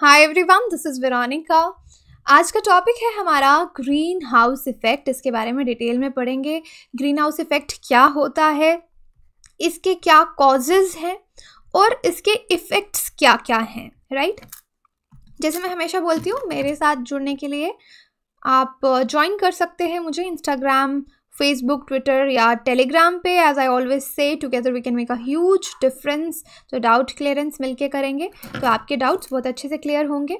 Hi everyone this is Veronica आज का topic है हमारा ग्रीन हाउस इफ़ेक्ट इसके बारे में डिटेल में पढ़ेंगे ग्रीन हाउस इफ़ेक्ट क्या होता है इसके क्या कॉजेज़ हैं और इसके इफ़ेक्ट्स क्या क्या हैं राइट जैसे मैं हमेशा बोलती हूँ मेरे साथ जुड़ने के लिए आप ज्वाइन कर सकते हैं मुझे इंस्टाग्राम फेसबुक ट्विटर या टेलीग्राम पे as I always say together we can make a huge difference तो डाउट क्लियरेंस मिलके करेंगे तो आपके डाउट्स बहुत अच्छे से क्लियर होंगे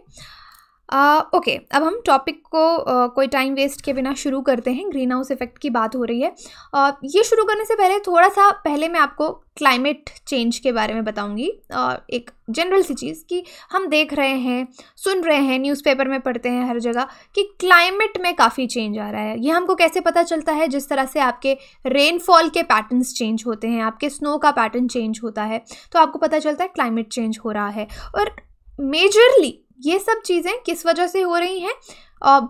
ओके okay, अब हम टॉपिक को आ, कोई टाइम वेस्ट के बिना शुरू करते हैं ग्रीन हाउस इफेक्ट की बात हो रही है आ, ये शुरू करने से पहले थोड़ा सा पहले मैं आपको क्लाइमेट चेंज के बारे में बताऊंगी आ, एक जनरल सी चीज़ कि हम देख रहे हैं सुन रहे हैं न्यूज़पेपर में पढ़ते हैं हर जगह कि क्लाइमेट में काफ़ी चेंज आ रहा है ये हमको कैसे पता चलता है जिस तरह से आपके रेनफॉल के पैटर्न्स चेंज होते हैं आपके स्नो का पैटर्न चेंज होता है तो आपको पता चलता है क्लाइमेट चेंज हो रहा है और मेजरली ये सब चीज़ें किस वजह से हो रही हैं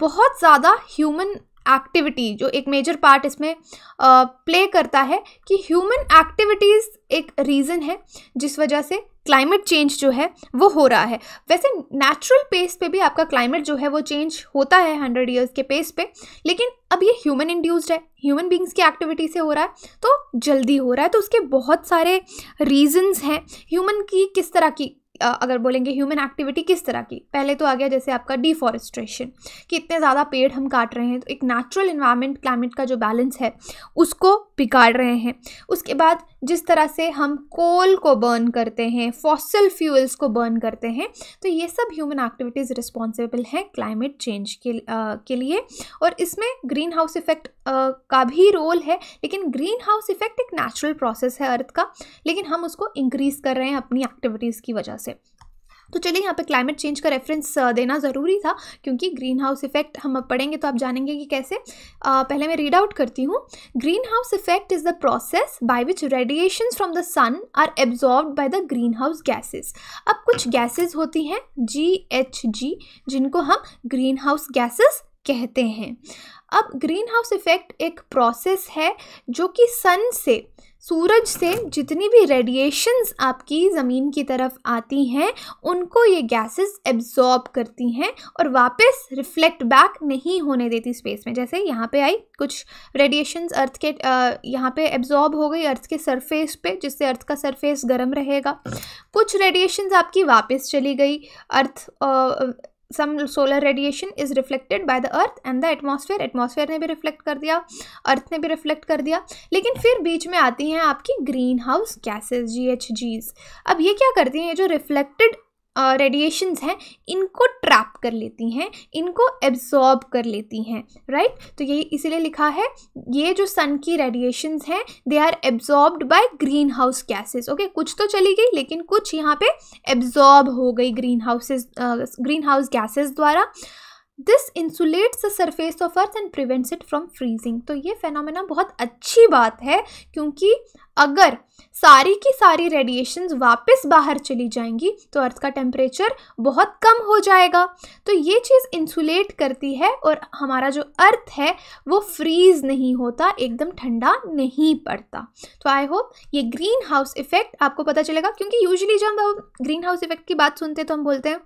बहुत ज़्यादा ह्यूमन एक्टिविटी जो एक मेजर पार्ट इसमें प्ले करता है कि ह्यूमन एक्टिविटीज़ एक रीज़न है जिस वजह से क्लाइमेट चेंज जो है वो हो रहा है वैसे नेचुरल पेस पे भी आपका क्लाइमेट जो है वो चेंज होता है हंड्रेड ईयर्स के पेस पे लेकिन अब ये ह्यूमन इंड्यूस्ड है ह्यूमन बींग्स की एक्टिविटी से हो रहा है तो जल्दी हो रहा है तो उसके बहुत सारे रीजंस हैं ह्यूमन की किस तरह की अगर बोलेंगे ह्यूमन एक्टिविटी किस तरह की पहले तो आ गया जैसे आपका डिफॉरेस्ट्रेशन कि इतने ज़्यादा पेड़ हम काट रहे हैं तो एक नेचुरल इन्वायरमेंट क्लाइमेट का जो बैलेंस है उसको बिगाड़ रहे हैं उसके बाद जिस तरह से हम कोल को बर्न करते हैं फॉसल फ्यूल्स को बर्न करते हैं तो ये सब ह्यूमन एक्टिविटीज़ रिस्पॉन्सिबल हैं क्लाइमेट चेंज के के लिए और इसमें ग्रीन हाउस इफ़ेक्ट का भी रोल है लेकिन ग्रीन हाउस इफ़ेक्ट एक नेचुरल प्रोसेस है अर्थ का लेकिन हम उसको इंक्रीज़ कर रहे हैं अपनी एक्टिविटीज़ की वजह से से तो चलिए यहाँ पे क्लाइमेट चेंज का रेफरेंस देना ज़रूरी था क्योंकि ग्रीन हाउस इफेक्ट हम अब पढ़ेंगे तो आप जानेंगे कि कैसे आ, पहले मैं रीड आउट करती हूँ greenhouse effect is the process by which radiation from the sun are absorb by the greenhouse gases अब कुछ गैसेज होती हैं जी एच जी जिनको हम ग्रीन हाउस गैसेज कहते हैं अब ग्रीन हाउस इफेक्ट एक प्रोसेस है जो कि सन से सूरज से जितनी भी रेडिएशंस आपकी ज़मीन की तरफ आती हैं उनको ये गैसेस एब्जॉर्ब करती हैं और वापस रिफ्लेक्ट बैक नहीं होने देती स्पेस में जैसे यहाँ पे आई कुछ रेडिएशंस अर्थ के यहाँ पे एब्जॉर्ब हो गई अर्थ के सरफेस पे जिससे अर्थ का सरफेस गर्म रहेगा कुछ रेडिएशंस आपकी वापस चली गई earth some solar radiation is reflected by the earth and the atmosphere atmosphere ने भी रिफ्लेक्ट कर दिया अर्थ ने भी रिफ्लेक्ट कर दिया लेकिन फिर बीच में आती हैं आपकी greenhouse gases G H Gs अब ये क्या करती हैं ये जो रिफ्लेक्टेड रेडिएशंस हैं इनको ट्रैप कर लेती हैं इनको एब्जॉर्ब कर लेती हैं राइट right? तो ये इसीलिए लिखा है ये जो सन की रेडिएशंस हैं they are absorbed by greenhouse gases okay कुछ तो चली गई लेकिन कुछ यहाँ पे एब्जॉर्ब हो गई greenhouses greenhouse gases द्वारा this insulates the surface of earth and prevents it from freezing तो ये फेनोमेना बहुत अच्छी बात है क्योंकि अगर सारी की सारी रेडिएशन वापस बाहर चली जाएंगी तो अर्थ का टेम्परेचर बहुत कम हो जाएगा तो ये चीज़ इंसुलेट करती है और हमारा जो अर्थ है वो फ्रीज नहीं होता एकदम ठंडा नहीं पड़ता तो आई होप ये ग्रीन हाउस इफ़ेक्ट आपको पता चलेगा क्योंकि यूजली जब हम ग्रीन हाउस इफ़ेक्ट की बात सुनते हैं तो हम बोलते हैं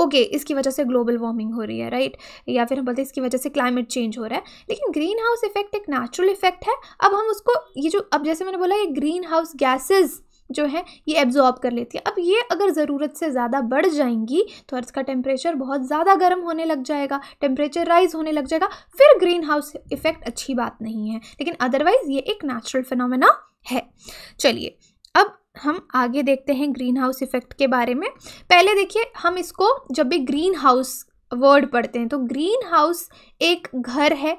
ओके okay, इसकी वजह से ग्लोबल वार्मिंग हो रही है राइट या फिर हम बोलते हैं इसकी वजह से क्लाइमेट चेंज हो रहा है लेकिन ग्रीन हाउस इफेक्ट एक नेचुरल इफेक्ट है अब हम उसको ये जो अब जैसे मैंने बोला ये ग्रीन हाउस गैसेज़ जो है ये एब्जॉर्ब कर लेती है अब ये अगर ज़रूरत से ज़्यादा बढ़ जाएंगी तो अर्थ का टेम्परेचर बहुत ज़्यादा गर्म होने लग जाएगा टेम्परेचर राइज होने लग जाएगा फिर ग्रीन हाउस इफेक्ट अच्छी बात नहीं है लेकिन अदरवाइज़ ये एक नेचुरल फिनोमेना है चलिए हम आगे देखते हैं ग्रीन हाउस इफेक्ट के बारे में पहले देखिए हम इसको जब भी ग्रीन हाउस वर्ड पढ़ते हैं तो ग्रीन हाउस एक घर है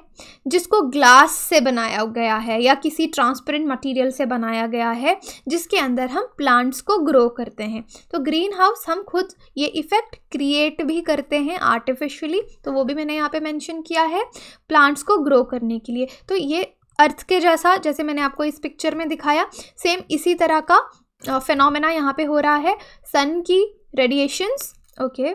जिसको ग्लास से बनाया गया है या किसी ट्रांसपेरेंट मटेरियल से बनाया गया है जिसके अंदर हम प्लांट्स को ग्रो करते हैं तो ग्रीन हाउस हम खुद ये इफ़ेक्ट क्रिएट भी करते हैं आर्टिफिशियली तो वो भी मैंने यहाँ पे मेंशन किया है प्लांट्स को ग्रो करने के लिए तो ये अर्थ के जैसा जैसे मैंने आपको इस पिक्चर में दिखाया सेम इसी तरह का फेनोमेना यहाँ पे हो रहा है सन की रेडिएशंस ओके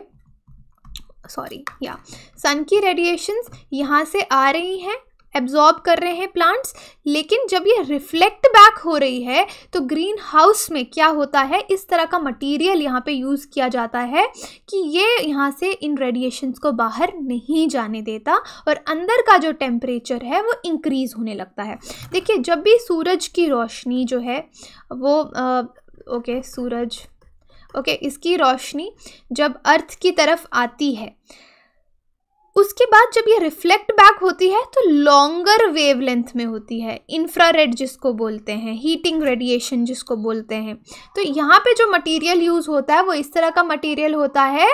सॉरी या सन की रेडिएशंस यहाँ से आ रही हैं एब्जॉर्ब कर रहे हैं प्लांट्स लेकिन जब ये रिफ्लेक्ट बैक हो रही है तो ग्रीन हाउस में क्या होता है इस तरह का मटेरियल यहाँ पे यूज़ किया जाता है कि ये यहाँ से इन रेडिएशंस को बाहर नहीं जाने देता और अंदर का जो टेम्परेचर है वो इंक्रीज़ होने लगता है देखिए जब भी सूरज की रोशनी जो है वो ओके सूरज ओके इसकी रोशनी जब अर्थ की तरफ आती है उसके बाद जब ये रिफ्लेक्ट बैक होती है तो लॉन्गर वेवलेंथ में होती है इंफ्रारेड जिसको बोलते हैं हीटिंग रेडिएशन जिसको बोलते हैं तो यहाँ पे जो मटेरियल यूज़ होता है वो इस तरह का मटेरियल होता है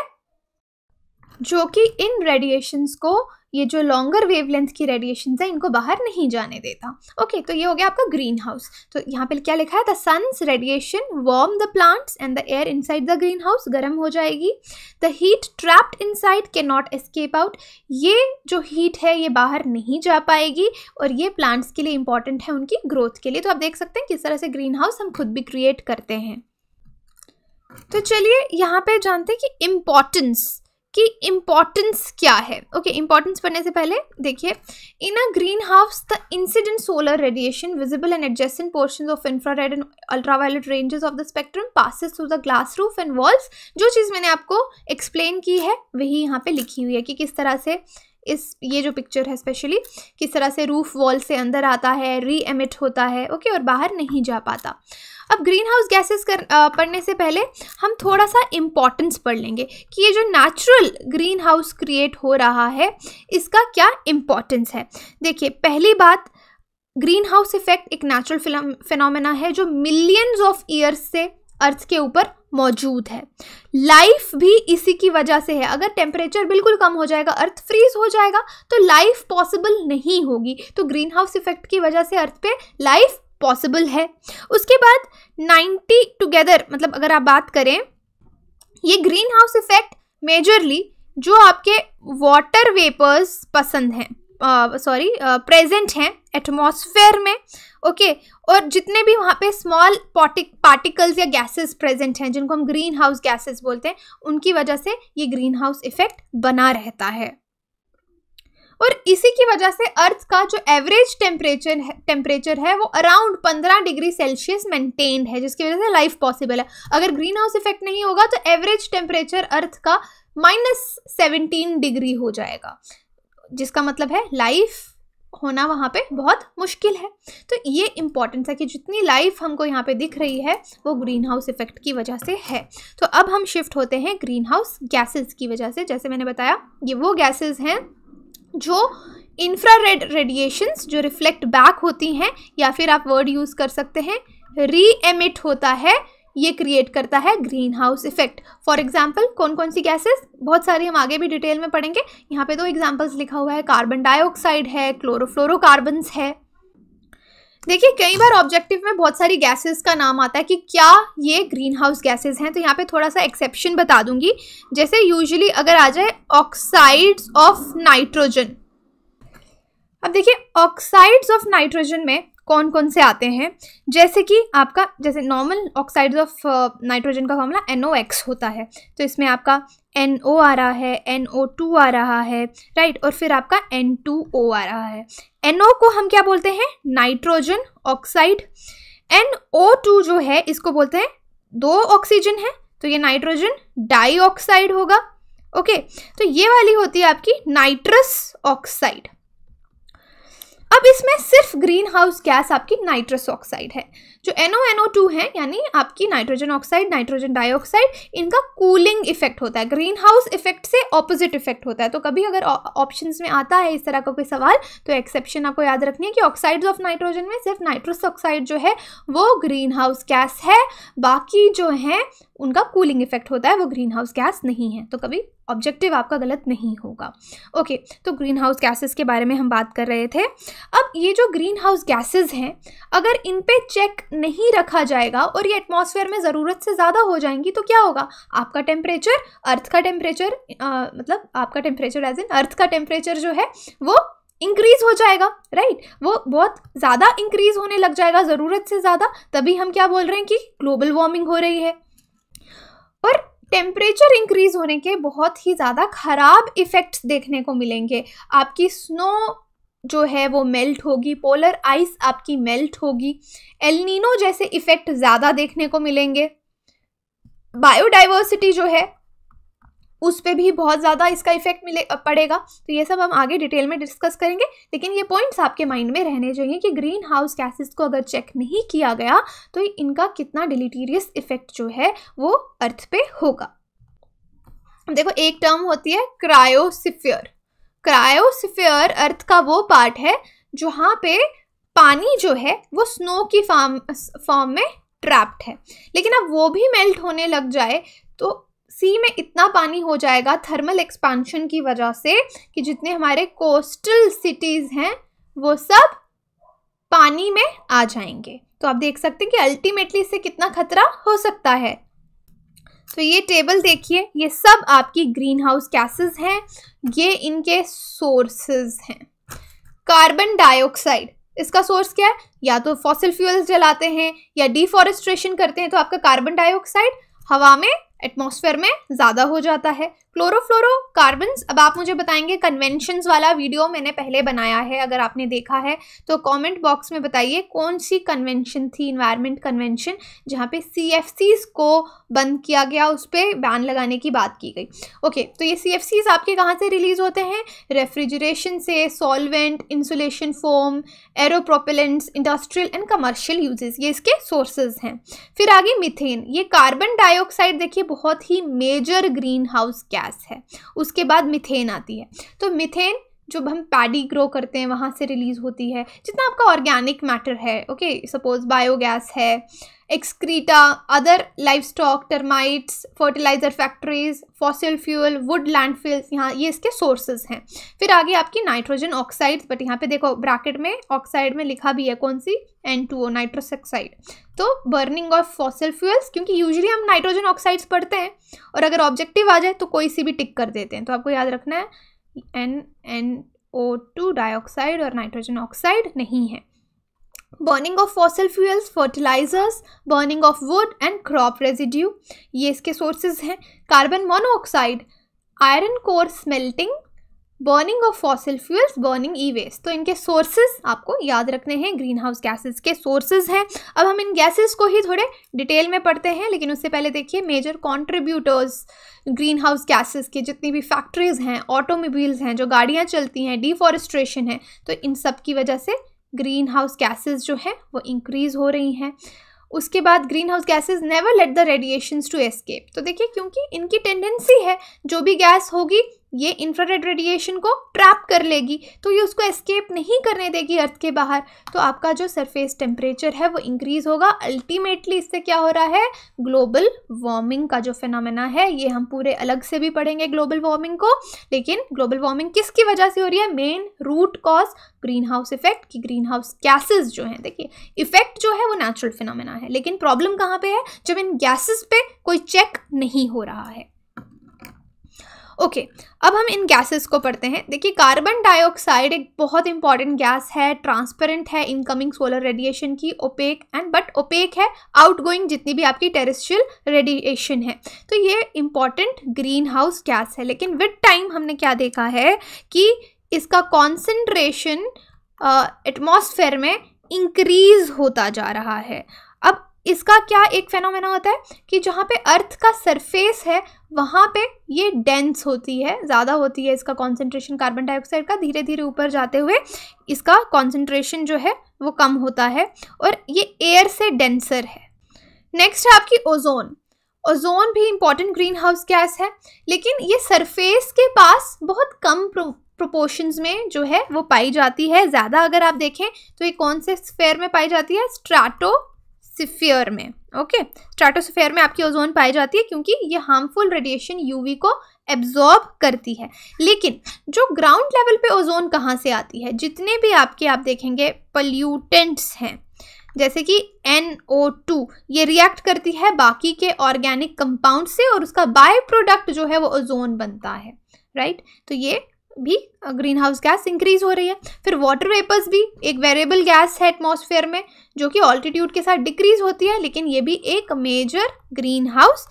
जो कि इन रेडिएशंस को ये जो लॉन्गर वेवलेंथ की रेडिएशन है इनको बाहर नहीं जाने देता ओके okay, तो ये हो गया आपका ग्रीन हाउस तो यहाँ पे क्या लिखा है the sun's radiation warm the plants and the air inside the greenhouse गर्म हो जाएगी the heat trapped inside can not escape out ये जो हीट है ये बाहर नहीं जा पाएगी और ये प्लांट्स के लिए इंपॉर्टेंट है उनकी ग्रोथ के लिए तो आप देख सकते हैं किस तरह से ग्रीन हाउस हम खुद भी क्रिएट करते हैं तो चलिए यहाँ पे जानते हैं कि इम्पॉर्टेंस कि इम्पॉर्टेंस क्या है ओके इम्पॉर्टेंस पढ़ने से पहले देखिए in a greenhouse the incident solar radiation visible and adjusting portion of infrared and ultraviolet ranges of the spectrum passes through the glass roof and walls जो चीज़ मैंने आपको एक्सप्लेन की है वही यहाँ पे लिखी हुई है कि किस तरह से इस ये जो पिक्चर है स्पेशली किस तरह से रूफ वॉल से अंदर आता है री एमिट होता है ओके और बाहर नहीं जा पाता अब ग्रीन हाउस गैसेस कर आ, पढ़ने से पहले हम थोड़ा सा इम्पॉर्टेंस पढ़ लेंगे कि ये जो नेचुरल ग्रीन हाउस क्रिएट हो रहा है इसका क्या इम्पॉर्टेंस है देखिए पहली बात ग्रीन हाउस इफेक्ट एक नेचुरल फिनोमेना है जो मिलियंस ऑफ ईयर्स से अर्थ के ऊपर मौजूद है लाइफ भी इसी की वजह से है अगर टेम्परेचर बिल्कुल कम हो जाएगा अर्थ फ्रीज हो जाएगा तो लाइफ पॉसिबल नहीं होगी तो ग्रीन हाउस इफेक्ट की वजह से अर्थ पे लाइफ पॉसिबल है उसके बाद 90 टुगेदर मतलब अगर आप बात करें ये ग्रीन हाउस इफेक्ट मेजरली जो आपके वाटर वेपर्स पसंद हैं सॉरी प्रेजेंट हैं एटमॉस्फेयर में ओके okay, और जितने भी वहाँ पे स्मॉल पार्टिकल्स या गैसेस प्रेजेंट हैं जिनको हम ग्रीन हाउस गैसेस बोलते हैं उनकी वजह से ये ग्रीन हाउस इफेक्ट बना रहता है और इसी की वजह से अर्थ का जो एवरेज टेम्परेचर है टेम्परेचर है वो अराउंड 15 डिग्री सेल्सियस मेंटेन्ड है जिसकी वजह से लाइफ पॉसिबल है अगर ग्रीन हाउस इफेक्ट नहीं होगा तो एवरेज टेम्परेचर अर्थ का माइनस सेवनटीन डिग्री हो जाएगा जिसका मतलब है लाइफ होना वहाँ पे बहुत मुश्किल है तो ये इम्पॉर्टेंस है कि जितनी लाइफ हमको यहाँ पे दिख रही है वो ग्रीन हाउस इफेक्ट की वजह से है तो अब हम शिफ्ट होते हैं ग्रीन हाउस गैसेज की वजह से जैसे मैंने बताया ये वो गैसेज हैं जो इंफ्रा रेड रेडिएशंस जो रिफ्लेक्ट बैक होती हैं या फिर आप वर्ड यूज़ कर सकते हैं री एमिट होता है ये क्रिएट करता है greenhouse effect for example कौन कौन सी गैसेस बहुत सारी हम आगे भी डिटेल में पढ़ेंगे यहाँ पे दो तो एग्जाम्पल्स लिखा हुआ है कार्बन डाइऑक्साइड है क्लोरोफ्लोरोकार्बन्स है देखिए कई बार ऑब्जेक्टिव में बहुत सारी गैसेस का नाम आता है कि क्या ये ग्रीन हाउस गैसेज हैं तो यहाँ पे थोड़ा सा एक्सेप्शन बता दूंगी जैसे यूजुअली अगर आ जाए ऑक्साइड्स ऑफ नाइट्रोजन अब देखिए ऑक्साइड्स ऑफ नाइट्रोजन में कौन कौन से आते हैं जैसे कि आपका जैसे नॉर्मल ऑक्साइड्स ऑफ नाइट्रोजन का फॉर्मूला एन होता है तो इसमें आपका एन ओ आ रहा है एन ओ टू आ रहा है राइट और फिर आपका एन टू ओ आ रहा है एन ओ को हम क्या बोलते हैं nitrogen oxide N O two जो है इसको बोलते हैं दो ऑक्सीजन है तो ये नाइट्रोजन डाई ऑक्साइड होगा ओके तो ये वाली होती है आपकी नाइट्रस ऑक्साइड अब इसमें सिर्फ ग्रीन हाउस गैस आपकी नाइट्रस ऑक्साइड है जो एनओ टू है यानी आपकी नाइट्रोजन ऑक्साइड नाइट्रोजन डाइऑक्साइड इनका कूलिंग इफेक्ट होता है ग्रीन हाउस इफेक्ट से ऑपोजिट इफेक्ट होता है तो कभी अगर ऑप्शन में आता है इस तरह का कोई सवाल तो एक्सेप्शन आपको याद रखनी है कि ऑक्साइड्स ऑफ नाइट्रोजन में सिर्फ नाइट्रोस ऑक्साइड जो है वो ग्रीन हाउस गैस है बाकी जो है उनका कूलिंग इफेक्ट होता है वो ग्रीन हाउस गैस नहीं है तो कभी ऑब्जेक्टिव आपका गलत नहीं होगा ओके तो ग्रीन हाउस गैसेस के बारे में हम बात कर रहे थे अब ये जो ग्रीन हाउस गैसेस हैं अगर इन पे चेक नहीं रखा जाएगा और ये एटमॉस्फेयर में ज़रूरत से ज़्यादा हो जाएंगी तो क्या होगा आपका टेम्परेचर अर्थ का टेम्परेचर मतलब आपका टेम्परेचर एज इन अर्थ का टेम्परेचर जो है वो इंक्रीज हो जाएगा राइट वो बहुत ज़्यादा इंक्रीज होने लग जाएगा ज़रूरत से ज़्यादा तभी हम क्या बोल रहे हैं कि ग्लोबल वार्मिंग हो रही है और टेम्परेचर इंक्रीज होने के बहुत ही ज़्यादा ख़राब इफ़ेक्ट्स देखने को मिलेंगे आपकी स्नो जो है वो मेल्ट होगी पोलर आइस आपकी मेल्ट होगी एलनिनो जैसे इफ़ेक्ट ज़्यादा देखने को मिलेंगे बायोडाइवर्सिटी जो है उस पर भी बहुत ज़्यादा इसका इफेक्ट मिले पड़ेगा तो ये सब हम आगे डिटेल में डिस्कस करेंगे लेकिन ये पॉइंट्स आपके माइंड में रहने चाहिए कि ग्रीन हाउस गैसेस को अगर चेक नहीं किया गया तो इनका कितना डिलीटीरियस इफेक्ट जो है वो अर्थ पे होगा देखो एक टर्म होती है क्रायोसिफियर क्रायोसिफेयर अर्थ का वो पार्ट है जहाँ पे पानी जो है वो स्नो की फॉर्म फॉर्म में ट्रैप्ड है लेकिन अब वो भी मेल्ट होने लग जाए तो सी में इतना पानी हो जाएगा थर्मल एक्सपांशन की वजह से कि जितने हमारे कोस्टल सिटीज़ हैं वो सब पानी में आ जाएंगे तो आप देख सकते हैं कि अल्टीमेटली इससे कितना खतरा हो सकता है तो ये टेबल देखिए ये सब आपकी ग्रीन हाउस गैसेज हैं ये इनके सोर्सेज हैं कार्बन डाइऑक्साइड इसका सोर्स क्या है या तो फॉसिल फ्यूल्स जलाते हैं या डिफॉरेस्ट्रेशन करते हैं तो आपका कार्बन डाइऑक्साइड हवा में एटमॉस्फेयर में ज़्यादा हो जाता है क्लोरोफ्लोरो कार्बन्स अब आप मुझे बताएंगे कन्वेंशन वाला वीडियो मैंने पहले बनाया है अगर आपने देखा है तो कमेंट बॉक्स में बताइए कौन सी कन्वेंशन थी इन्वायरमेंट कन्वेंशन जहाँ पे सी को बंद किया गया उस पर बैन लगाने की बात की गई ओके तो ये सी आपके कहाँ से रिलीज़ होते हैं रेफ्रिजरेशन से solvent insulation foam aero propellants industrial and commercial uses ये इसके सोर्सेज हैं फिर आगे मिथेन ये कार्बन डाइऑक्साइड देखिए बहुत ही major greenhouse gas gas है उसके बाद मिथेन आती है तो मिथेन जब हम पैडी ग्रो करते हैं वहाँ से रिलीज़ होती है जितना आपका ऑर्गेनिक मैटर है ओके सपोज बायोगैस है excreta other livestock termites fertiliser factories fossil fuel wood landfills यहाँ ये इसके सोर्सेज हैं फिर आगे आपकी नाइट्रोजन ऑक्साइड बट यहाँ पे देखो ब्रैकेट में ऑक्साइड में लिखा भी है कौन सी N two O nitrous oxide तो बर्निंग ऑफ फॉसिल फ्यूल्स क्योंकि यूजली हम नाइट्रोजन ऑक्साइड्स पढ़ते हैं और अगर ऑब्जेक्टिव आ जाए तो कोई सी भी टिक कर देते हैं तो आपको याद रखना है N N O two dioxide और नाइट्रोजन ऑक्साइड नहीं है burning of fossil fuels fertilisers burning of wood and crop residue ये इसके सोर्सेज हैं carbon monoxide iron ore smelting burning of fossil फ्यूल्स बर्निंग ई वेस्ट तो इनके सोर्सेज आपको याद रखने हैं ग्रीन हाउस गैसेज के सोर्सेज हैं अब हम इन गैसेज को ही थोड़े डिटेल में पढ़ते हैं लेकिन उससे पहले देखिए major contributors greenhouse gases के जितनी भी फैक्ट्रीज हैं ऑटोमोबील्स हैं जो गाड़ियाँ चलती हैं डिफॉरेस्ट्रेशन है तो इन सब की वजह से ग्रीन हाउस गैसेज जो हैं वो इंक्रीज़ हो रही हैं उसके बाद greenhouse gases never let the radiation to escape तो देखिए क्योंकि इनकी टेंडेंसी है जो भी गैस होगी ये इंफ्रारेड रेडिएशन को ट्रैप कर लेगी तो ये उसको एस्केप नहीं करने देगी अर्थ के बाहर तो आपका जो सरफेस टेम्परेचर है वो इंक्रीज़ होगा अल्टीमेटली इससे क्या हो रहा है ग्लोबल वार्मिंग का जो फिनोमेना है ये हम पूरे अलग से भी पढ़ेंगे ग्लोबल वार्मिंग को लेकिन ग्लोबल वार्मिंग किसकी वजह से हो रही है main root cause greenhouse effect की ग्रीन हाउस गैसेज जो हैं देखिए इफेक्ट जो है वो नेचुरल फिनोमेना है लेकिन प्रॉब्लम कहाँ पे है जब इन गैसेज पे कोई चेक नहीं हो रहा है ओके okay, अब हम इन गैसेस को पढ़ते हैं देखिए कार्बन डाइऑक्साइड एक बहुत इंपॉर्टेंट गैस है ट्रांसपेरेंट है इनकमिंग सोलर रेडिएशन की ओपेक एंड बट ओपेक है आउटगोइंग जितनी भी आपकी टेरेस्ट्रियल रेडिएशन है तो ये इंपॉर्टेंट ग्रीन हाउस गैस है लेकिन विद टाइम हमने क्या देखा है कि इसका कॉन्सेंट्रेशन uh, में इंक्रीज होता जा रहा है इसका क्या एक फेनोमेना होता है कि जहाँ पे अर्थ का सरफेस है वहाँ पे ये डेंस होती है ज़्यादा होती है इसका कॉन्सेंट्रेशन कार्बन डाइऑक्साइड का धीरे धीरे ऊपर जाते हुए इसका कॉन्सेंट्रेशन जो है वो कम होता है और ये एयर से डेंसर है नेक्स्ट है आपकी ओजोन ओजोन भी इम्पॉर्टेंट ग्रीन हाउस गैस है लेकिन ये सरफेस के पास बहुत कम प्रोपोर्शंस में जो है वो पाई जाती है ज़्यादा अगर आप देखें तो ये कौन से स्फेयर में पाई जाती है स्ट्राटो सिफियर में ओके स्ट्राटोस्फेयर में आपकी ओजोन पाई जाती है क्योंकि ये हार्मफुल रेडिएशन यूवी को एब्जॉर्ब करती है लेकिन जो ग्राउंड लेवल पे ओजोन कहाँ से आती है जितने भी आपके आप देखेंगे पल्यूटेंट्स हैं जैसे कि NO2 ये रिएक्ट करती है बाकी के ऑर्गेनिक कंपाउंड से और उसका बाय प्रोडक्ट जो है वो ओजोन बनता है राइट तो ये भी ग्रीन हाउस गैस इंक्रीज हो रही है फिर वाटर वेपर्स भी एक वेरिएबल गैस है एटमॉस्फेयर में जो कि ऑल्टीट्यूड के साथ डिक्रीज होती है लेकिन ये भी एक मेजर ग्रीन हाउस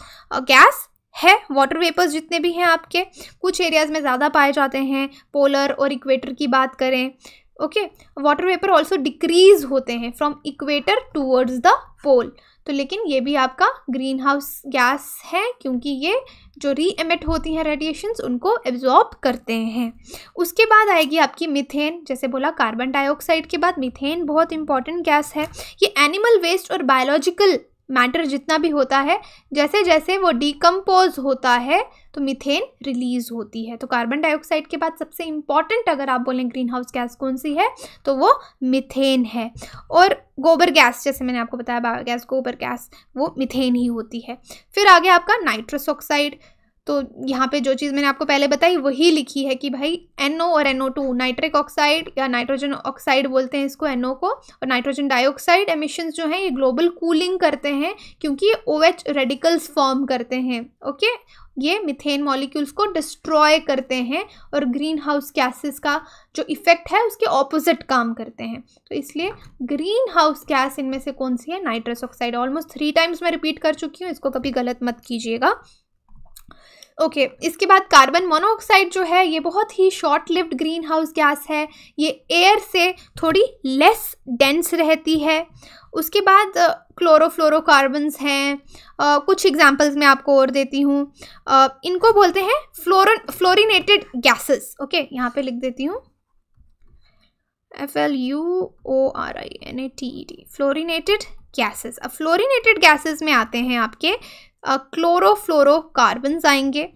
गैस है वाटर वेपर्स जितने भी हैं आपके कुछ एरियाज़ में ज़्यादा पाए जाते हैं पोलर और इक्वेटर की बात करें okay water vapour also decrease होते हैं from equator towards the pole तो लेकिन ये भी आपका ग्रीन हाउस गैस है क्योंकि ये जो री एमिट होती हैं रेडिएशंस उनको एब्जॉर्ब करते हैं उसके बाद आएगी आपकी मीथेन जैसे बोला कार्बन डाइऑक्साइड के बाद मीथेन बहुत इंपॉर्टेंट गैस है ये एनिमल वेस्ट और बायोलॉजिकल मैटर जितना भी होता है जैसे जैसे वो डिकम्पोज होता है तो मिथेन रिलीज होती है तो कार्बन डाइऑक्साइड के बाद सबसे इम्पॉर्टेंट अगर आप बोलें ग्रीन हाउस गैस कौन सी है तो वो मिथेन है और गोबर गैस जैसे मैंने आपको बताया बायोगैस गैस गोबर गैस वो मिथेन ही होती है फिर आगे आपका नाइट्रस ऑक्साइड तो यहाँ पे जो चीज़ मैंने आपको पहले बताई वही लिखी है कि भाई एन NO और एन टू नाइट्रिक ऑक्साइड या नाइट्रोजन ऑक्साइड बोलते हैं इसको NO को और नाइट्रोजन डाइऑक्साइड एमिशंस जो हैं ये ग्लोबल कूलिंग करते हैं क्योंकि ये ओ एच रेडिकल्स फॉर्म करते हैं ओके ये मिथेन मॉलिक्यूल्स को डिस्ट्रॉय करते हैं और ग्रीन हाउस गैसेस का जो इफेक्ट है उसके ऑपोजिट काम करते हैं तो इसलिए ग्रीन हाउस गैस इनमें से कौन सी है nitrous oxide almost three times मैं रिपीट कर चुकी हूँ इसको कभी गलत मत कीजिएगा ओके okay, इसके बाद कार्बन मोनोऑक्साइड जो है ये बहुत ही short lived greenhouse gas है ये एयर से थोड़ी लेस डेंस रहती है उसके बाद क्लोरोफ्लोरोकार्बन्स हैं कुछ एग्जांपल्स मैं आपको और देती हूँ इनको बोलते हैं फ्लोर फ्लोरिनेटेड गैसेस ओके यहाँ पे लिख देती हूँ F L U O R I N A T E T fluorinated gases अब फ्लोरिनेटेड गैसेस में आते हैं आपके क्लोरोफ्लोरोकार्बन्स आएंगे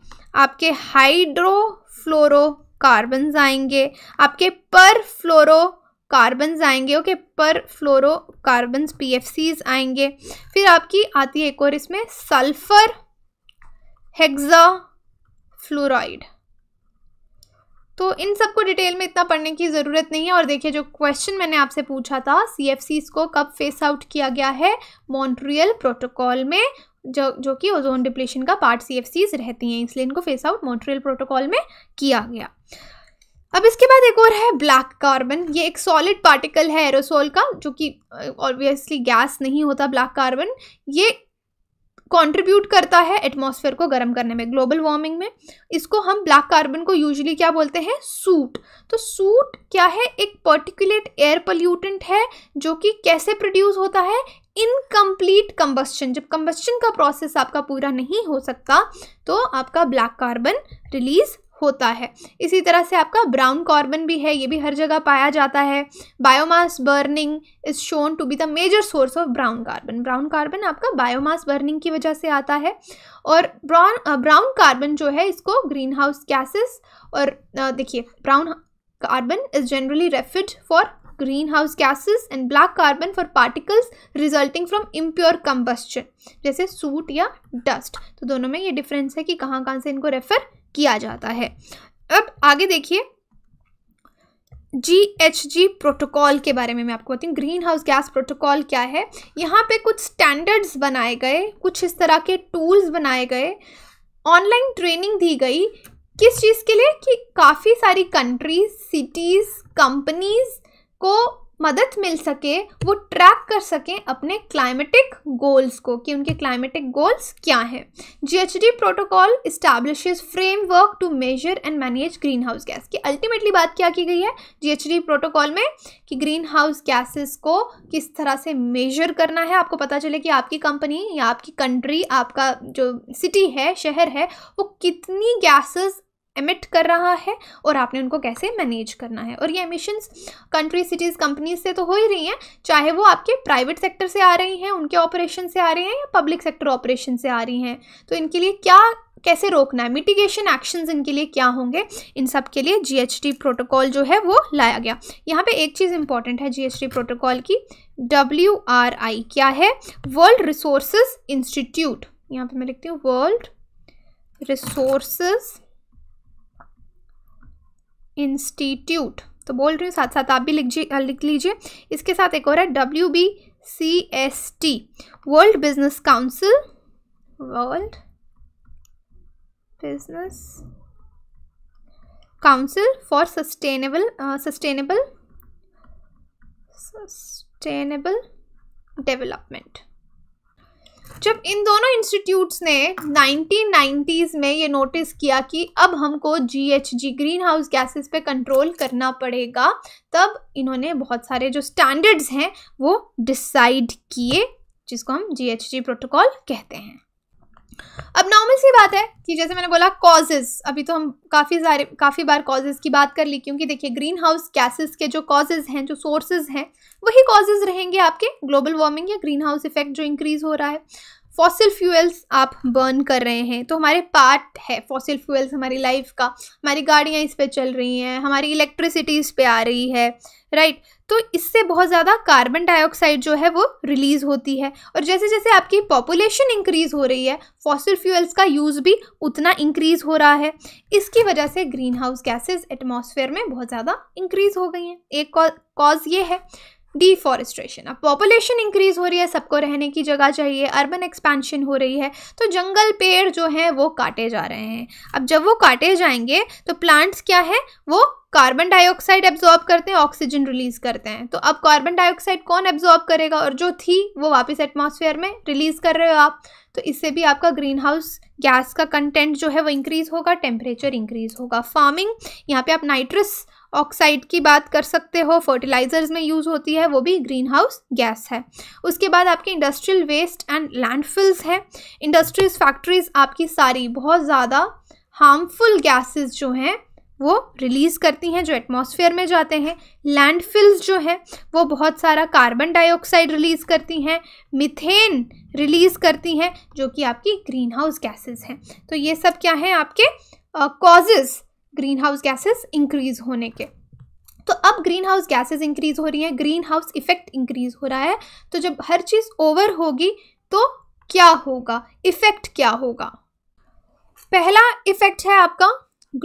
आपके हाइड्रोफ्लोरोकार्बन्स आएंगे आपके पर फ्लोरो कार्बन्स आएंगे ओके पर फ्लोरो कार्बन्स पी आएंगे फिर आपकी आती है एक और इसमें सल्फर हेक्सा फ्लोराइड तो इन सबको डिटेल में इतना पढ़ने की ज़रूरत नहीं है और देखिए जो क्वेश्चन मैंने आपसे पूछा था सी को कब फेस आउट किया गया है मॉन्ट्रियल प्रोटोकॉल में जो जो कि ओजोन डिप्लेशन का पार्ट सी रहती हैं इसलिए इनको फेस आउट मॉन्ट्रियल प्रोटोकॉल में किया गया अब इसके बाद एक और है ब्लैक कार्बन ये एक सॉलिड पार्टिकल है एरोसोल का जो कि ऑब्वियसली गैस नहीं होता ब्लैक कार्बन ये कंट्रीब्यूट करता है एटमॉस्फेयर को गर्म करने में ग्लोबल वार्मिंग में इसको हम ब्लैक कार्बन को यूजली क्या बोलते हैं सूट तो सूट क्या है एक पर्टिकुलेट एयर पोल्यूटेंट है जो कि कैसे प्रोड्यूस होता है इनकम्प्लीट कम्बस्शन जब कम्बस्शन का प्रोसेस आपका पूरा नहीं हो सकता तो आपका ब्लैक कार्बन रिलीज़ होता है इसी तरह से आपका ब्राउन कार्बन भी है ये भी हर जगह पाया जाता है biomass burning is shown to be the major source of brown carbon brown carbon आपका बायोमास बर्निंग की वजह से आता है और ब्राउन ब्राउन कार्बन जो है इसको ग्रीन हाउस गैसेस और देखिए brown carbon is generally referred for greenhouse gases and black carbon for particles resulting from impure combustion जैसे सूट या डस्ट तो दोनों में ये डिफरेंस है कि कहाँ कहाँ से इनको रेफर किया जाता है अब आगे देखिए जी एच जी प्रोटोकॉल के बारे में मैं आपको बताती हूँ ग्रीन हाउस गैस प्रोटोकॉल क्या है यहाँ पे कुछ स्टैंडर्ड्स बनाए गए कुछ इस तरह के टूल्स बनाए गए ऑनलाइन ट्रेनिंग दी गई किस चीज़ के लिए कि काफ़ी सारी कंट्रीज सिटीज़ कंपनीज़ को मदद मिल सके वो ट्रैक कर सकें अपने क्लाइमेटिक गोल्स को कि उनके क्लाइमेटिक गोल्स क्या हैं GHD protocol establish framework to measure and manage greenhouse gas की अल्टीमेटली बात क्या की गई है जीएचडी प्रोटोकॉल में कि ग्रीन हाउस गैसेस को किस तरह से मेजर करना है आपको पता चले कि आपकी कंपनी या आपकी कंट्री आपका जो सिटी है शहर है वो कितनी गैसेस एमिट कर रहा है और आपने उनको कैसे मैनेज करना है और ये एमिशंस कंट्री सिटीज़ कंपनीज से तो हो ही रही हैं चाहे वो आपके प्राइवेट सेक्टर से आ रही हैं उनके ऑपरेशन से आ रही हैं या पब्लिक सेक्टर ऑपरेशन से आ रही हैं तो इनके लिए क्या कैसे रोकना है मिटिगेशन एक्शंस इनके लिए क्या होंगे इन सब के लिए जीएसटी प्रोटोकॉल जो है वो लाया गया यहाँ पे एक चीज़ इंपॉर्टेंट है जीएसटी प्रोटोकॉल की डब्ल्यू आर आई क्या है वर्ल्ड रिसोर्स इंस्टीट्यूट यहाँ पे मैं लिखती हूँ वर्ल्ड रिसोर्सेज इंस्टीट्यूट तो बोल रही हूँ साथ साथ आप भी लिख लिख लीजिए इसके साथ एक और है W B C S T world business council world business council for sustainable sustainable sustainable development जब इन दोनों इंस्टीट्यूट्स ने 1990s में ये नोटिस किया कि अब हमको जीएचजी ग्रीन हाउस गैसेस पे कंट्रोल करना पड़ेगा तब इन्होंने बहुत सारे जो स्टैंडर्ड्स हैं वो डिसाइड किए जिसको हम जीएचजी प्रोटोकॉल कहते हैं अब नॉर्मल सी बात है कि जैसे मैंने बोला कॉजेज अभी तो हम काफ़ी सारे काफ़ी बार कॉजेज की बात कर ली क्योंकि देखिए ग्रीन हाउस गैसेज के जो कॉजेज हैं जो सोर्सेज हैं वही कॉजेज रहेंगे आपके ग्लोबल वार्मिंग या ग्रीन हाउस इफेक्ट जो इंक्रीज़ हो रहा है फॉसिल फ्यूल्स आप बर्न कर रहे हैं तो हमारे पार्ट है फॉसिल फ्यूल्स हमारी लाइफ का हमारी गाड़ियाँ इस पर चल रही हैं हमारी इलेक्ट्रिसिटी इस पर आ रही है राइट तो इससे बहुत ज़्यादा कार्बन डाइऑक्साइड जो है वो रिलीज़ होती है और जैसे जैसे आपकी पॉपुलेशन इंक्रीज़ हो रही है फॉसिल फ्यूल्स का यूज़ भी उतना इंक्रीज़ हो रहा है इसकी वजह से ग्रीन हाउस गैसेज एटमोसफेयर में बहुत ज़्यादा इंक्रीज़ हो गई हैं एक कॉज ये है डिफॉरेस्ट्रेशन अब पॉपुलेशन इंक्रीज हो रही है सबको रहने की जगह चाहिए अर्बन एक्सपेंशन हो रही है तो जंगल पेड़ जो हैं वो काटे जा रहे हैं अब जब वो काटे जाएंगे तो प्लांट्स क्या है वो कार्बन डाइऑक्साइड एब्जॉर्ब करते हैं ऑक्सीजन रिलीज करते हैं तो अब कार्बन डाइऑक्साइड कौन एब्जॉर्ब करेगा और जो थी वो वापस एटमॉस्फेयर में रिलीज कर रहे हो आप तो इससे भी आपका ग्रीन हाउस गैस का कंटेंट जो है वो इंक्रीज होगा टेम्परेचर इंक्रीज होगा फार्मिंग यहाँ पे आप नाइट्रस ऑक्साइड की बात कर सकते हो फर्टिलाइजर्स में यूज़ होती है वो भी ग्रीन हाउस गैस है उसके बाद आपके इंडस्ट्रियल वेस्ट एंड लैंडफिल्स है इंडस्ट्रीज फैक्ट्रीज आपकी सारी बहुत ज़्यादा हार्मफुल गैसेस जो हैं वो रिलीज़ करती हैं जो एटमॉस्फेयर में जाते हैं लैंडफिल्स जो हैं वो बहुत सारा कार्बन डाइऑक्साइड रिलीज़ करती हैं मिथेन रिलीज़ करती हैं जो कि आपकी ग्रीन हाउस गैसेज हैं तो ये सब क्या हैं आपके causes greenhouse gases increase होने के तो अब ग्रीन हाउस गैसेज इंक्रीज हो रही हैं ग्रीन हाउस इफेक्ट इंक्रीज हो रहा है तो जब हर चीज़ ओवर होगी तो क्या होगा इफेक्ट क्या होगा पहला इफेक्ट है आपका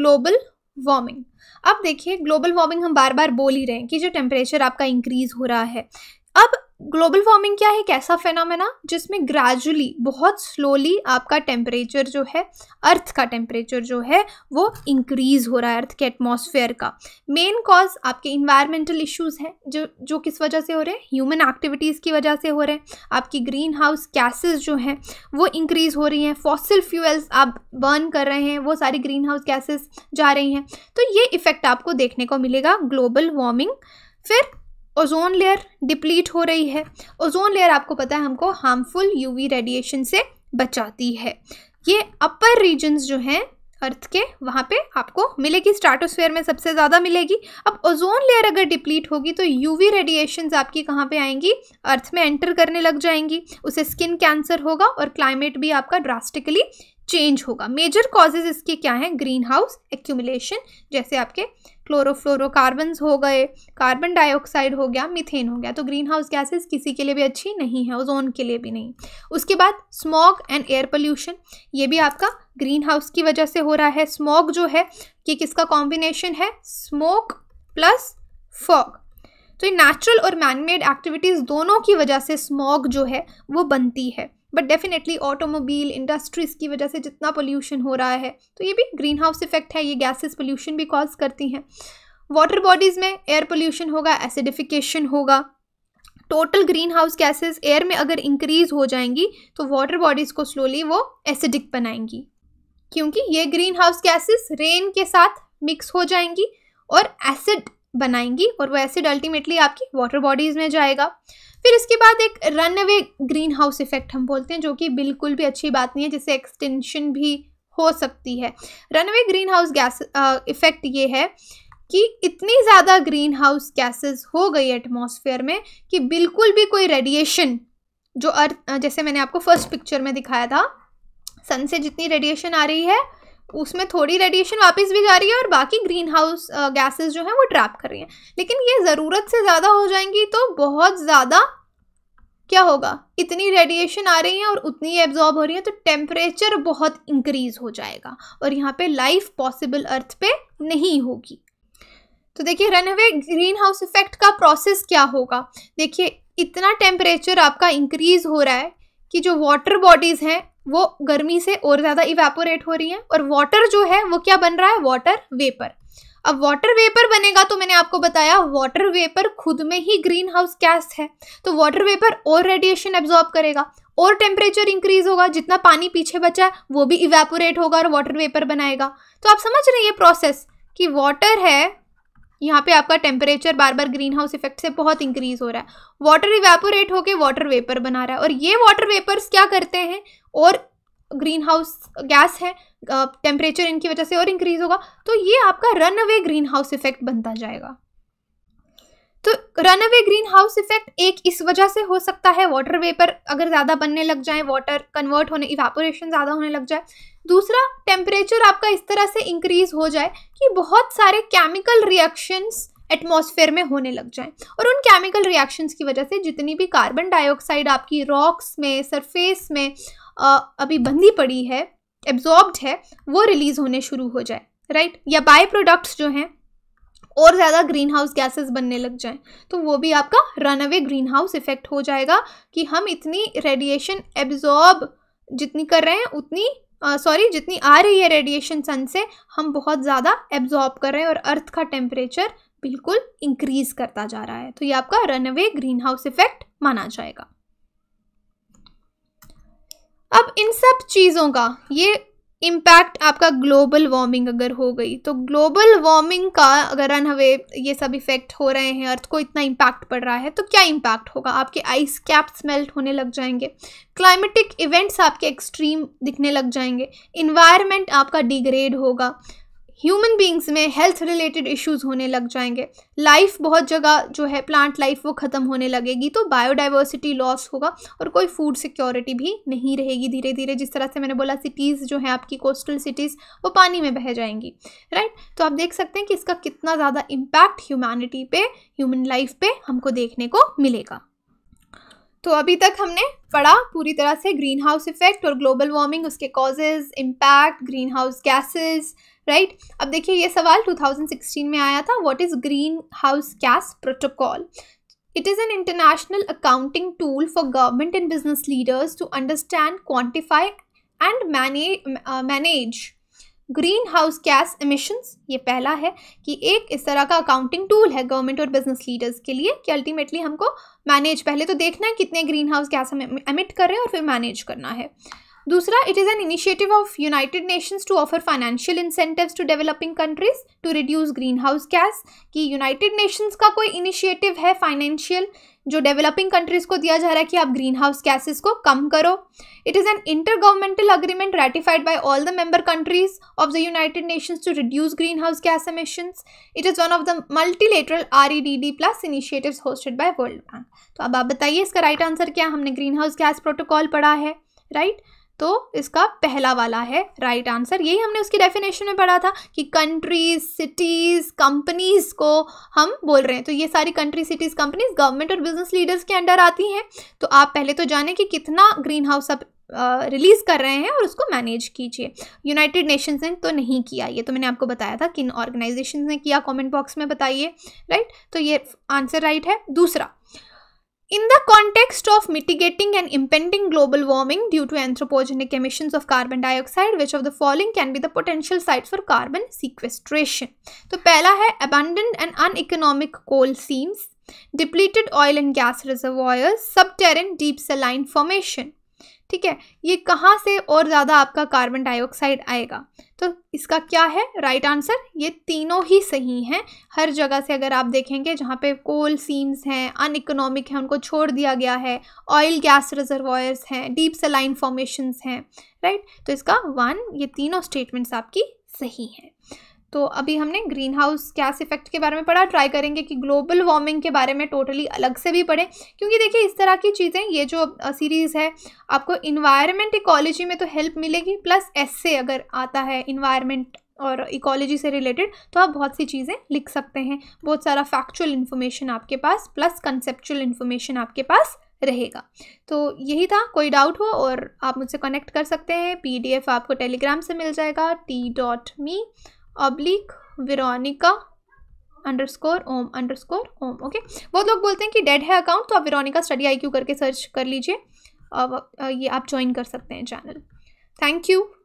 ग्लोबल वार्मिंग अब देखिए ग्लोबल वार्मिंग हम बार बार बोल ही रहे हैं कि जो टेम्परेचर आपका इंक्रीज हो रहा है अब ग्लोबल वार्मिंग क्या है एक ऐसा फेनोमेना जिसमें ग्रेजुअली बहुत स्लोली आपका टेम्परेचर जो है अर्थ का टेम्परेचर जो है वो इंक्रीज़ हो रहा है अर्थ के एटमॉस्फेयर का मेन कॉज आपके इन्वायरमेंटल इश्यूज हैं जो जो किस वजह से हो रहे हैं ह्यूमन एक्टिविटीज़ की वजह से हो रहे हैं आपकी ग्रीन हाउस गैसेज जो हैं वो इंक्रीज़ हो रही हैं फॉसिल फ्यूल्स आप बर्न कर रहे हैं वो सारी ग्रीन हाउस गैसेज जा रही हैं तो ये इफ़ेक्ट आपको देखने को मिलेगा ग्लोबल वार्मिंग फिर ओजोन लेयर डिप्लीट हो रही है ओजोन लेयर आपको पता है हमको हार्मफुल यूवी रेडिएशन से बचाती है ये अपर रीजन्स जो हैं अर्थ के वहाँ पे आपको मिलेगी स्ट्राटोस्फेयर में सबसे ज़्यादा मिलेगी अब ओजोन लेयर अगर डिप्लीट होगी तो यूवी रेडिएशंस आपकी कहाँ पे आएंगी अर्थ में एंटर करने लग जाएंगी उसे स्किन कैंसर होगा और क्लाइमेट भी आपका ड्रास्टिकली चेंज होगा मेजर कॉजेज इसके क्या हैं ग्रीन हाउस एक्यूमलेशन जैसे आपके क्लोरोफ्लोरोकार्बन्स हो गए कार्बन डाइऑक्साइड हो गया मिथेन हो गया तो ग्रीन हाउस गैसेज किसी के लिए भी अच्छी नहीं है ओजोन के लिए भी नहीं उसके बाद स्मॉग एंड एयर पोल्यूशन ये भी आपका ग्रीन हाउस की वजह से हो रहा है स्मॉग जो है कि किसका कॉम्बिनेशन है स्मोक प्लस फॉग तो ये नेचुरल और मैनमेड एक्टिविटीज़ दोनों की वजह से स्मॉग जो है वो बनती है बट डेफिनेटली ऑटोमोबाइल इंडस्ट्रीज़ की वजह से जितना पोल्यूशन हो रहा है तो ये भी ग्रीन हाउस इफेक्ट है ये गैसेस पोल्यूशन भी कॉज करती हैं वाटर बॉडीज़ में एयर पोल्यूशन होगा एसिडिफिकेशन होगा total greenhouse gases air में अगर इंक्रीज हो जाएंगी तो वाटर बॉडीज़ को स्लोली वो एसिडिक बनाएंगी क्योंकि ये ग्रीन हाउस गैसेस रेन के साथ मिक्स हो जाएंगी और एसिड बनाएंगी और वो एसिड अल्टीमेटली आपकी वाटर बॉडीज़ में जाएगा फिर इसके बाद एक runaway greenhouse effect हम बोलते हैं जो कि बिल्कुल भी अच्छी बात नहीं है जिससे एक्सटेंशन भी हो सकती है runaway greenhouse gas effect ये है कि इतनी ज़्यादा ग्रीन हाउस गैसेस हो गई एटमॉस्फेयर में कि बिल्कुल भी कोई रेडिएशन जो अर्थ जैसे मैंने आपको फर्स्ट पिक्चर में दिखाया था सन से जितनी रेडिएशन आ रही है उसमें थोड़ी रेडिएशन वापस भी जा रही है और बाकी ग्रीन हाउस गैसेज जो हैं वो ट्रैप कर रही हैं लेकिन ये ज़रूरत से ज़्यादा हो जाएंगी तो बहुत ज़्यादा क्या होगा इतनी रेडिएशन आ रही है और उतनी एब्जॉर्ब हो रही है तो टेम्परेचर बहुत इंक्रीज हो जाएगा और यहाँ पर लाइफ पॉसिबल अर्थ पे नहीं होगी तो देखिए रनवे ग्रीन हाउस इफेक्ट का प्रोसेस क्या होगा देखिए इतना टेम्परेचर आपका इंक्रीज हो रहा है कि जो वाटर बॉडीज़ हैं वो गर्मी से और ज़्यादा इवेपोरेट हो रही है और वाटर जो है वो क्या बन रहा है वाटर वेपर अब वाटर वेपर बनेगा तो मैंने आपको बताया वाटर वेपर खुद में ही ग्रीन हाउस गैस है तो वाटर वेपर और रेडिएशन एब्जॉर्ब करेगा और टेम्परेचर इंक्रीज होगा जितना पानी पीछे बचा है वो भी इवेपोरेट होगा और वाटर वेपर बनाएगा तो आप समझ रहे हैं ये प्रोसेस कि वाटर है यहाँ पे आपका टेम्परेचर बार बार ग्रीन हाउस इफेक्ट से बहुत इंक्रीज हो रहा है वाटर इवेपोरेट होके वाटर वेपर बना रहा है और ये वाटर वेपर्स क्या करते हैं और ग्रीन हाउस गैस है टेम्परेचर इनकी वजह से और इंक्रीज होगा तो ये आपका runaway greenhouse effect बनता जाएगा तो runaway greenhouse effect एक इस वजह से हो सकता है वाटर वेपर अगर ज़्यादा बनने लग जाए वाटर कन्वर्ट होने इवेपोरेशन ज़्यादा होने लग जाए दूसरा टेम्परेचर आपका इस तरह से इंक्रीज हो जाए कि बहुत सारे केमिकल रिएक्शंस एटमॉस्फेयर में होने लग जाए और उन केमिकल रिएक्शंस की वजह से जितनी भी कार्बन डाइऑक्साइड आपकी रॉक्स में सरफेस में अभी बंदी पड़ी है एब्जॉर्ब्ड है वो रिलीज़ होने शुरू हो जाए राइट या बाय प्रोडक्ट्स जो हैं और ज़्यादा ग्रीन हाउस गैसेस बनने लग जाएं तो वो भी आपका runaway greenhouse effect हो जाएगा कि हम इतनी रेडिएशन एब्जॉर्ब जितनी कर रहे हैं उतनी सॉरी जितनी आ रही है रेडिएशन सन से हम बहुत ज़्यादा एब्जॉर्ब कर रहे हैं और अर्थ का टेम्परेचर बिल्कुल इंक्रीज करता जा रहा है तो ये आपका runaway greenhouse effect माना जाएगा अब इन सब चीज़ों का ये इम्पैक्ट आपका ग्लोबल वार्मिंग अगर हो गई तो ग्लोबल वार्मिंग का अगर अनहवे ये सब इफ़ेक्ट हो रहे हैं अर्थ को इतना इम्पैक्ट पड़ रहा है तो क्या इम्पैक्ट होगा आपके आइस कैप्स मेल्ट होने लग जाएंगे क्लाइमेटिक इवेंट्स आपके एक्सट्रीम दिखने लग जाएंगे इन्वायरमेंट आपका डिग्रेड होगा ह्यूमन बींग्स में हेल्थ रिलेटेड इश्यूज होने लग जाएंगे लाइफ बहुत जगह जो है प्लांट लाइफ वो ख़त्म होने लगेगी तो बायोडाइवर्सिटी लॉस होगा और कोई फूड सिक्योरिटी भी नहीं रहेगी धीरे धीरे जिस तरह से मैंने बोला सिटीज़ जो हैं आपकी कोस्टल सिटीज़ वो पानी में बह जाएंगी राइट तो आप देख सकते हैं कि इसका कितना ज़्यादा इम्पैक्ट ह्यूमैनिटी पे ह्यूमन लाइफ पे हमको देखने को मिलेगा तो अभी तक हमने पढ़ा पूरी तरह से ग्रीन हाउस इफेक्ट और ग्लोबल वार्मिंग उसके causes impact greenhouse gases right अब देखिए ये सवाल 2016 में आया था what is greenhouse gas protocol it is an international accounting tool for government and business leaders to understand quantify and manage greenhouse gas emissions ये पहला है कि एक इस तरह का अकाउंटिंग टूल है गवर्नमेंट और बिजनेस लीडर्स के लिए कि अल्टीमेटली हमको मैनेज पहले तो देखना है कितने ग्रीन हाउस गैस हम एमिट कर रहे हैं और फिर मैनेज करना है दूसरा it is an initiative of United Nations to offer financial incentives to developing countries to reduce greenhouse gas कि यूनाइटेड नेशंस का कोई इनिशिएटिव है फाइनेंशियल जो डेवलपिंग कंट्रीज़ को दिया जा रहा है कि आप ग्रीन हाउस गैसेज को कम करो it is an intergovernmental agreement ratified by all the member countries of the United Nations to reduce greenhouse gas emissions it is one of the multilateral R E D D plus initiative hosted by World Bank तो अब आप बताइए इसका right right answer क्या हमने green greenhouse gas protocol पढ़ा है right right? तो इसका पहला वाला है राइट right आंसर यही हमने उसकी डेफिनेशन में पढ़ा था कि कंट्रीज सिटीज़ कंपनीज़ को हम बोल रहे हैं तो ये सारी कंट्री सिटीज़ कंपनीज गवर्नमेंट और बिजनेस लीडर्स के अंडर आती हैं तो आप पहले तो जानें कि कितना ग्रीन हाउस अब रिलीज़ कर रहे हैं और उसको मैनेज कीजिए यूनाइटेड नेशंस ने तो नहीं किया ये तो मैंने आपको बताया था किन ऑर्गेनाइजेशन ने किया कॉमेंट बॉक्स में बताइए राइट तो ये आंसर राइट है दूसरा In the context of mitigating an impending global warming due to anthropogenic emissions of carbon dioxide, which of the following can be the potential sites for carbon sequestration? So, first is abundant and uneconomic coal seams, depleted oil and gas reservoirs, subterranean deep saline formation. ठीक है ये कहाँ से और ज़्यादा आपका carbon dioxide आएगा तो इसका क्या है राइट आंसर ये तीनों ही सही हैं हर जगह से अगर आप देखेंगे जहाँ पे कोल सीम्स हैं अन इकोनॉमिक हैं उनको छोड़ दिया गया है ऑयल गैस रिजर्वायर्स हैं डीप सलाइन फॉर्मेशंस हैं राइट तो इसका वन ये तीनों स्टेटमेंट्स आपकी सही हैं तो अभी हमने ग्रीन हाउस गैस इफेक्ट के बारे में पढ़ा ट्राई करेंगे कि ग्लोबल वार्मिंग के बारे में टोटली अलग से भी पढ़ें क्योंकि देखिए इस तरह की चीज़ें ये जो सीरीज़ है आपको इन्वायरमेंट इकोलॉजी में तो हेल्प मिलेगी प्लस ऐसे अगर आता है इन्वायरमेंट और इकोलॉजी से रिलेटेड तो आप बहुत सी चीज़ें लिख सकते हैं बहुत सारा फैक्चुअल इन्फॉर्मेशन आपके पास प्लस कंसेप्चुअल इन्फॉर्मेशन आपके पास रहेगा तो यही था कोई डाउट हो और आप मुझसे कनेक्ट कर सकते हैं पीडीएफ आपको टेलीग्राम से मिल जाएगा T dot me Veronica under underscore Om underscore Om okay बहुत लोग बोलते हैं कि डेड है अकाउंट तो आप विरोनिका स्टडी आई करके सर्च कर लीजिए ये आप ज्वाइन कर सकते हैं चैनल थैंक यू